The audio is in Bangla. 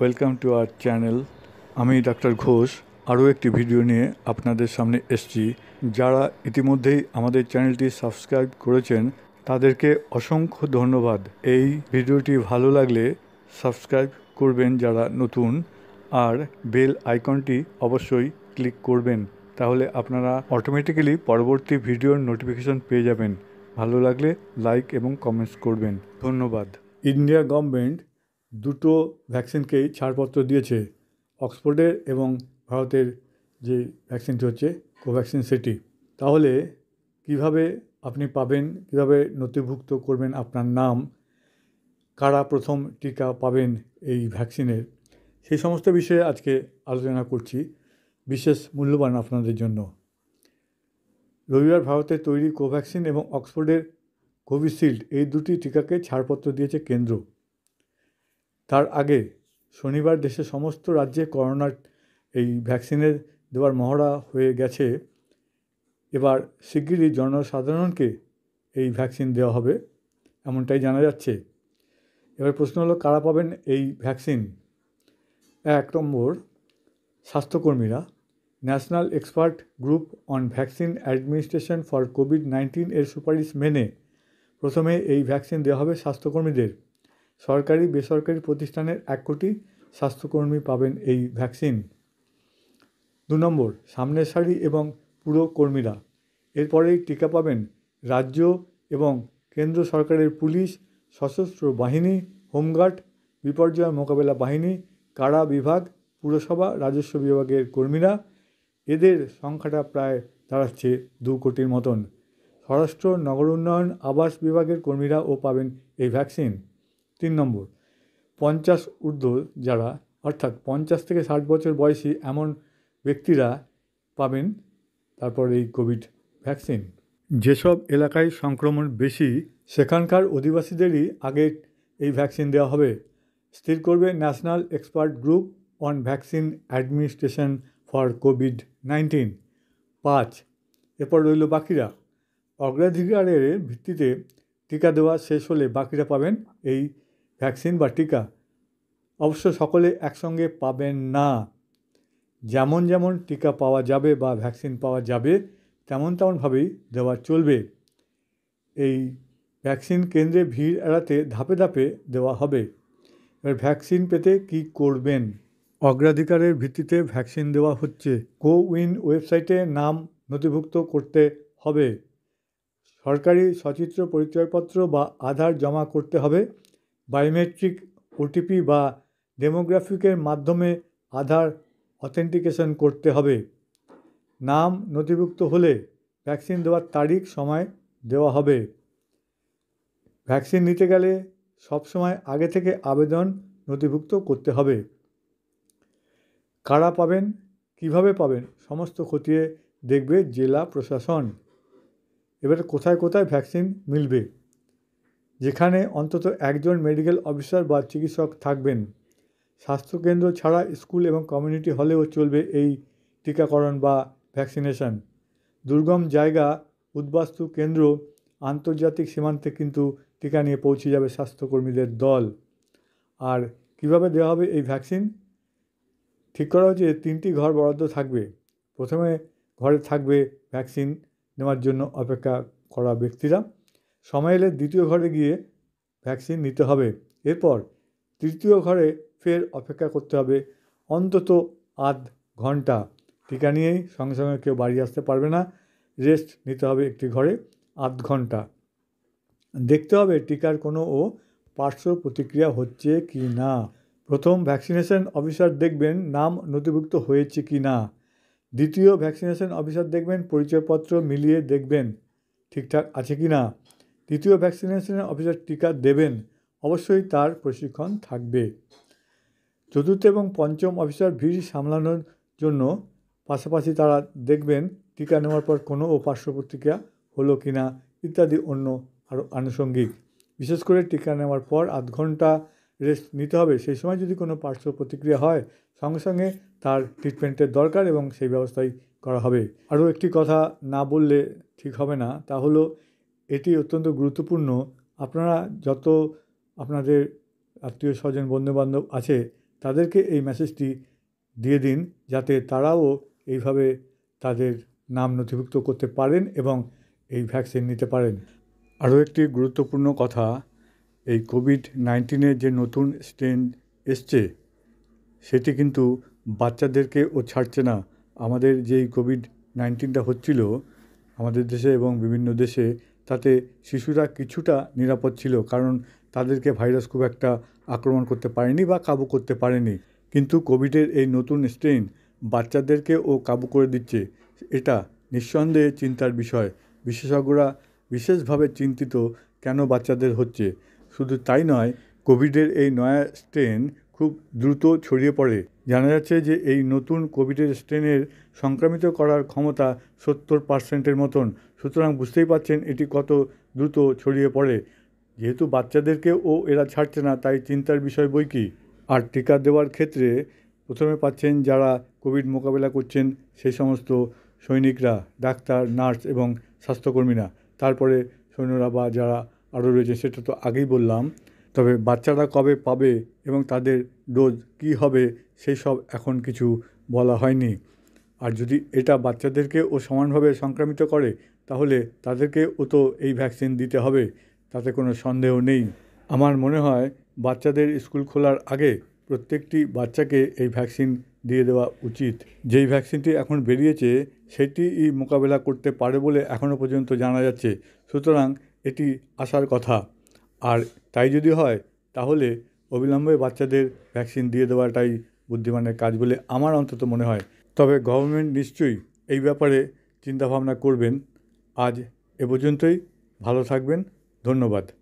ওয়েলকাম টু আর চ্যানেল আমি ডাক্তার ঘোষ আরও একটি ভিডিও নিয়ে আপনাদের সামনে এসছি যারা ইতিমধ্যেই আমাদের চ্যানেলটি সাবস্ক্রাইব করেছেন তাদেরকে অসংখ্য ধন্যবাদ এই ভিডিওটি ভালো লাগলে সাবস্ক্রাইব করবেন যারা নতুন আর বেল আইকনটি অবশ্যই ক্লিক করবেন তাহলে আপনারা অটোমেটিক্যালি পরবর্তী ভিডিওর নোটিফিকেশন পেয়ে যাবেন ভালো লাগলে লাইক এবং কমেন্টস করবেন ধন্যবাদ ইন্ডিয়া গভর্নমেন্ট দুটো ভ্যাকসিনকেই ছাড়পত্র দিয়েছে অক্সফোর্ডের এবং ভারতের যে ভ্যাকসিনটি হচ্ছে কোভ্যাকসিন সেটি তাহলে কিভাবে আপনি পাবেন কিভাবে নথিভুক্ত করবেন আপনার নাম কারা প্রথম টিকা পাবেন এই ভ্যাকসিনের সেই সমস্ত বিষয়ে আজকে আলোচনা করছি বিশেষ মূল্যবান আপনাদের জন্য রবিবার ভারতে তৈরি কোভ্যাকসিন এবং অক্সফোর্ডের কোভিশিল্ড এই দুটি টিকাকে ছাড়পত্র দিয়েছে কেন্দ্র তার আগে শনিবার দেশের সমস্ত রাজ্যে করোনার এই ভ্যাকসিনের দেওয়ার মহড়া হয়ে গেছে এবার শিগগিরই জনসাধারণকে এই ভ্যাকসিন দেওয়া হবে এমনটাই জানা যাচ্ছে এবার প্রশ্ন হলো কারা পাবেন এই ভ্যাকসিন এক নম্বর স্বাস্থ্যকর্মীরা national expert group on vaccine administration for covid nineteen এর সুপারিশ মেনে প্রথমে এই ভ্যাকসিন দেওয়া হবে স্বাস্থ্যকর্মীদের সরকারি বেসরকারি প্রতিষ্ঠানের এক কোটি স্বাস্থ্যকর্মী পাবেন এই ভ্যাকসিন দু নম্বর সামনের সারি এবং পুরো কর্মীরা এরপরেই টিকা পাবেন রাজ্য এবং কেন্দ্র সরকারের পুলিশ সশস্ত্র বাহিনী হোমগার্ড বিপর্যয় মোকাবেলা বাহিনী কারা বিভাগ পুরসভা রাজস্ব বিভাগের কর্মীরা এদের সংখ্যাটা প্রায় দাঁড়াচ্ছে দু কোটির মতন স্বরাষ্ট্র নগর উন্নয়ন আবাস বিভাগের কর্মীরাও পাবেন এই ভ্যাকসিন তিন নম্বর পঞ্চাশ ঊর্ধ্ব যারা অর্থাৎ পঞ্চাশ থেকে ষাট বছর বয়সী এমন ব্যক্তিরা পাবেন তারপর এই কোভিড ভ্যাকসিন যেসব এলাকায় সংক্রমণ বেশি সেখানকার অধিবাসীদেরই আগে এই ভ্যাকসিন দেওয়া হবে স্থির করবে national expert group on vaccine administration for covid nineteen পাঁচ এরপর রইল বাকিরা অগ্রাধিকারের ভিত্তিতে টিকা দেওয়া শেষ হলে বাকিরা পাবেন এই ভ্যাকসিন বা টিকা অবশ্য সকলে একসঙ্গে পাবেন না যেমন যেমন টিকা পাওয়া যাবে বা ভ্যাকসিন পাওয়া যাবে তেমন তেমনভাবেই দেওয়া চলবে এই ভ্যাকসিন কেন্দ্রে ভিড় এড়াতে ধাপে ধাপে দেওয়া হবে এবার ভ্যাকসিন পেতে কি করবেন অগ্রাধিকারের ভিত্তিতে ভ্যাকসিন দেওয়া হচ্ছে কোউইন ওয়েবসাইটে নাম নথিভুক্ত করতে হবে সরকারি সচিত্র পরিচয়পত্র বা আধার জমা করতে হবে বায়োমেট্রিক ওটিপি বা ডেমোগ্রাফিকের মাধ্যমে আধার অথেন্টিকেশন করতে হবে নাম নথিভুক্ত হলে ভ্যাকসিন দেওয়ার তারিখ সময় দেওয়া হবে ভ্যাকসিন নিতে গেলে সবসময় আগে থেকে আবেদন নথিভুক্ত করতে হবে কারা পাবেন কিভাবে পাবেন সমস্ত খতিয়ে দেখবে জেলা প্রশাসন এবার কোথায় কোথায় ভ্যাকসিন মিলবে যেখানে অন্তত একজন মেডিকেল অফিসার বা চিকিৎসক থাকবেন স্বাস্থ্যকেন্দ্র ছাড়া স্কুল এবং কমিউনিটি হলেও চলবে এই টিকাকরণ বা ভ্যাকসিনেশন দুর্গম জায়গা উদ্বাস্তু কেন্দ্র আন্তর্জাতিক সীমান্তে কিন্তু টিকা নিয়ে পৌঁছে যাবে স্বাস্থ্যকর্মীদের দল আর কিভাবে দেওয়া হবে এই ভ্যাকসিন ঠিক করা হয়েছে তিনটি ঘর বরাদ্দ থাকবে প্রথমে ঘরে থাকবে ভ্যাকসিন নেওয়ার জন্য অপেক্ষা করা ব্যক্তিরা সময় এলে দ্বিতীয় ঘরে গিয়ে ভ্যাকসিন নিতে হবে এরপর তৃতীয় ঘরে ফের অপেক্ষা করতে হবে অন্তত আধ ঘন্টা টিকা নিয়েই সঙ্গে সঙ্গে কেউ বাড়ি আসতে পারবে না রেস্ট নিতে হবে একটি ঘরে আধ ঘন্টা দেখতে হবে টিকার কোনো ও পার্শ্ব প্রতিক্রিয়া হচ্ছে কি না প্রথম ভ্যাকসিনেশন অফিসার দেখবেন নাম নথিভুক্ত হয়েছে কি না দ্বিতীয় ভ্যাকসিনেশন অফিসার দেখবেন পরিচয়পত্র মিলিয়ে দেখবেন ঠিকঠাক আছে কি না দ্বিতীয় ভ্যাকসিনেশনের অফিসার টিকা দেবেন অবশ্যই তার প্রশিক্ষণ থাকবে চতুর্থ এবং পঞ্চম অফিসার ভিড় সামলানোর জন্য পাশাপাশি তারা দেখবেন টিকা নেওয়ার পর কোনো ও পার্শ্ব প্রতিক্রিয়া হলো কি না ইত্যাদি অন্য আরও আনুষঙ্গিক বিশেষ করে টিকা নেওয়ার পর আধ ঘন্টা রেস্ট নিতে হবে সেই সময় যদি কোনো পার্শ্ব প্রতিক্রিয়া হয় সঙ্গে সঙ্গে তার ট্রিটমেন্টের দরকার এবং সেই ব্যবস্থাই করা হবে আরও একটি কথা না বললে ঠিক হবে না তা হলো এটি অত্যন্ত গুরুত্বপূর্ণ আপনারা যত আপনাদের আত্মীয় স্বজন বন্ধুবান্ধব আছে তাদেরকে এই মেসেজটি দিয়ে দিন যাতে তারাও এইভাবে তাদের নাম নথিভুক্ত করতে পারেন এবং এই ভ্যাকসিন নিতে পারেন আরও একটি গুরুত্বপূর্ণ কথা এই কোভিড নাইন্টিনের যে নতুন স্ট্রেন এসছে সেটি কিন্তু বাচ্চাদেরকে ও ছাড়ছে না আমাদের যেই কোভিড নাইন্টিনটা হচ্ছিল আমাদের দেশে এবং বিভিন্ন দেশে তাতে শিশুরা কিছুটা নিরাপদ ছিল কারণ তাদেরকে ভাইরাস খুব একটা আক্রমণ করতে পারেনি বা কাবু করতে পারেনি কিন্তু কোভিডের এই নতুন স্ট্রেন বাচ্চাদেরকে ও কাবু করে দিচ্ছে এটা নিঃসন্দেহে চিন্তার বিষয় বিশেষজ্ঞরা বিশেষভাবে চিন্তিত কেন বাচ্চাদের হচ্ছে শুধু তাই নয় কোভিডের এই নয়া স্ট্রেন খুব দ্রুত ছড়িয়ে পড়ে জানা যাচ্ছে যে এই নতুন কোভিডের স্ট্রেনের সংক্রামিত করার ক্ষমতা সত্তর পার্সেন্টের মতন সুতরাং বুঝতেই পারছেন এটি কত দ্রুত ছড়িয়ে পড়ে যেহেতু বাচ্চাদেরকেও এরা ছাড়ছে না তাই চিন্তার বিষয় বই কি আর টিকা দেওয়ার ক্ষেত্রে প্রথমে পাচ্ছেন যারা কোভিড মোকাবেলা করছেন সেই সমস্ত সৈনিকরা ডাক্তার নার্স এবং স্বাস্থ্যকর্মীরা তারপরে সৈন্যরা বা যারা আরও রয়েছে সেটা তো আগেই বললাম তবে বাচ্চারা কবে পাবে এবং তাদের ডোজ কি হবে সেই সব এখন কিছু বলা হয়নি আর যদি এটা বাচ্চাদেরকে ও সমানভাবে সংক্রামিত করে তাহলে তাদেরকে ও তো এই ভ্যাকসিন দিতে হবে তাতে কোনো সন্দেহ নেই আমার মনে হয় বাচ্চাদের স্কুল খোলার আগে প্রত্যেকটি বাচ্চাকে এই ভ্যাকসিন দিয়ে দেওয়া উচিত যেই ভ্যাকসিনটি এখন বেরিয়েছে সেটিই মোকাবেলা করতে পারে বলে এখনও পর্যন্ত জানা যাচ্ছে সুতরাং এটি আসার কথা আর তাই যদি হয় তাহলে অবিলম্বে বাচ্চাদের ভ্যাকসিন দিয়ে দেওয়াটাই বুদ্ধিমানের কাজ বলে আমার অন্তত মনে হয় তবে গভর্নমেন্ট নিশ্চয়ই এই ব্যাপারে চিন্তাভাবনা করবেন আজ এ পর্যন্তই ভালো থাকবেন ধন্যবাদ